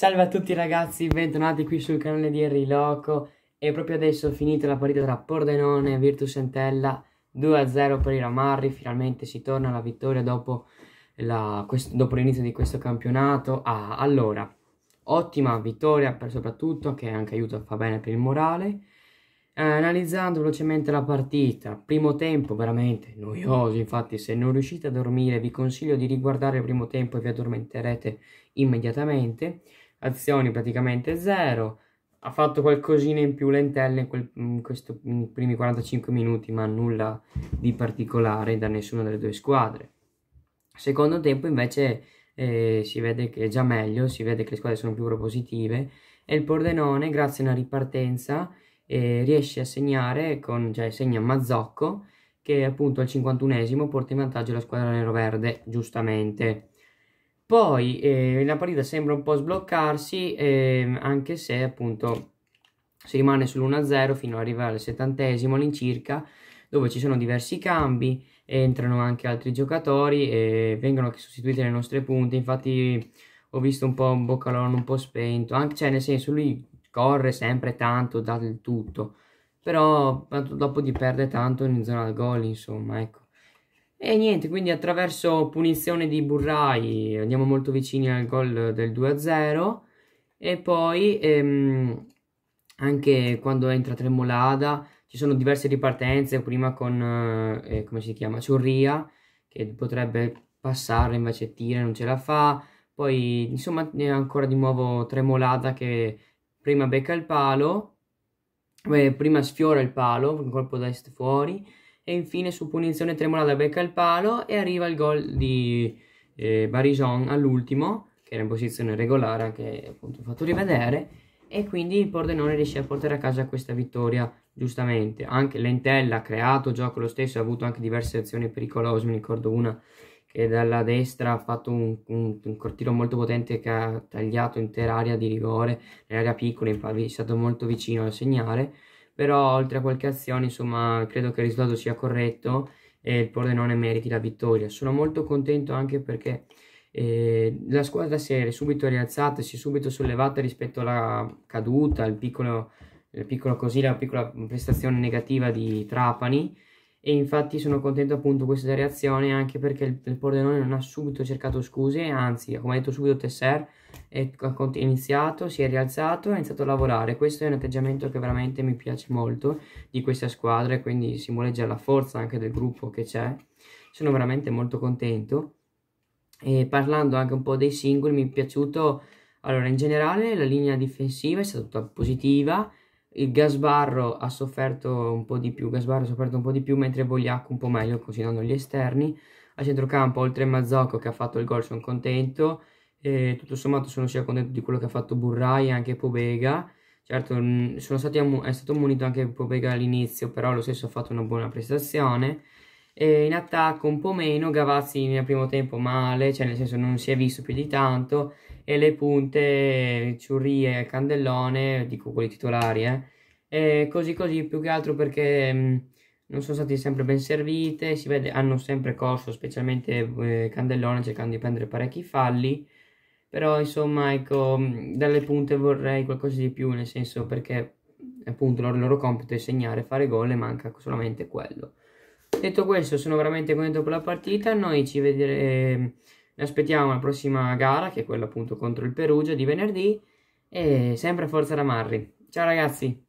Salve a tutti ragazzi, bentornati qui sul canale di Henry Loco e proprio adesso è finita la partita tra Pordenone e Virtus Entella 2-0 per i Ramarri, finalmente si torna alla vittoria dopo, l'inizio di questo campionato. Ah, allora, ottima vittoria per soprattutto che anche aiuta, fa bene per il morale. Eh, analizzando velocemente la partita, primo tempo veramente noioso, infatti se non riuscite a dormire vi consiglio di riguardare il primo tempo e vi addormenterete immediatamente azioni praticamente zero, ha fatto qualcosina in più lentelle in, quel, in, questo, primi 45 minuti, ma nulla di particolare da nessuna delle due squadre. Secondo tempo invece eh, si vede che è già meglio, si vede che le squadre sono più propositive e il Pordenone grazie a una ripartenza eh, riesce a segnare, con, cioè segna Mazzocco che appunto al 51esimo porta in vantaggio la squadra nero-verde giustamente. Poi eh, la partita sembra un po' sbloccarsi, eh, anche se appunto si rimane sull'1-0 fino ad arrivare al settantesimo all'incirca, dove ci sono diversi cambi, entrano anche altri giocatori e vengono anche sostituite le nostre punte. Infatti ho visto un po' un boccalone un po' spento, anche, cioè nel senso lui corre sempre tanto, dà il tutto, però dopo di perde tanto in zona al gol, insomma, ecco. E niente, quindi attraverso punizione di Burrai andiamo molto vicini al gol del 2-0 e poi ehm, anche quando entra Tremolada ci sono diverse ripartenze, prima con, eh, eh, come si chiama, Ciurria che potrebbe passare, invece tira, non ce la fa, poi insomma ancora di nuovo Tremolada che prima becca il palo, eh, prima sfiora il palo, un colpo destro fuori e infine su punizione tremola da becca il palo e arriva il gol di eh, Barison all'ultimo che era in posizione regolare anche appunto fatto rivedere e quindi il Pordenone riesce a portare a casa questa vittoria giustamente anche Lentella ha creato gioco lo stesso ha avuto anche diverse azioni pericolose mi ricordo una che dalla destra ha fatto un, un, un cortino molto potente che ha tagliato intera area di rigore nell'area piccola infatti è stato molto vicino a segnare però oltre a qualche azione insomma credo che il risultato sia corretto e il Pordenone meriti la vittoria. Sono molto contento anche perché eh, la squadra si è subito rialzata, si è subito sollevata rispetto alla caduta, al piccolo, piccolo così, la piccola prestazione negativa di Trapani e infatti sono contento appunto di questa reazione anche perché il, il Pordenone non ha subito cercato scuse, anzi come ha detto subito Tesser è, iniziato, si è rialzato e ha iniziato a lavorare, questo è un atteggiamento che veramente mi piace molto di questa squadra e quindi simboleggia la forza anche del gruppo che c'è, sono veramente molto contento e parlando anche un po' dei singoli mi è piaciuto allora, in generale la linea difensiva è stata positiva, il Gasbarro ha sofferto un po' di più, Gasbarro ha sofferto un po' di più, mentre Bogliacco un po' meglio, considerando gli esterni. A centrocampo, oltre a Mazzocco che ha fatto il gol, sono contento. E tutto sommato sono sia contento di quello che ha fatto Burrai e anche Pobega. Certo, mm, stati, è stato munito anche Pobega all'inizio, però lo stesso ha fatto una buona prestazione eh, in attacco un po' meno, Gavazzi nel primo tempo male, cioè nel senso non si è visto più di tanto, e le punte Ciurri e Candellone, dico quelli titolari, eh, e così così più che altro perché mh, mm, non sono stati sempre ben servite, si vede hanno sempre corso, specialmente eh, Candellone cercando di prendere parecchi falli, però insomma ecco, mm, dalle punte vorrei qualcosa di più, nel senso perché appunto il loro, loro compito è segnare, fare gol e manca solamente quello. Detto questo, sono veramente contento con la partita. Noi ci vedremo, ehm, aspettiamo la prossima gara, che è quella appunto contro il Perugia di venerdì. E sempre forza da Marri. Ciao ragazzi!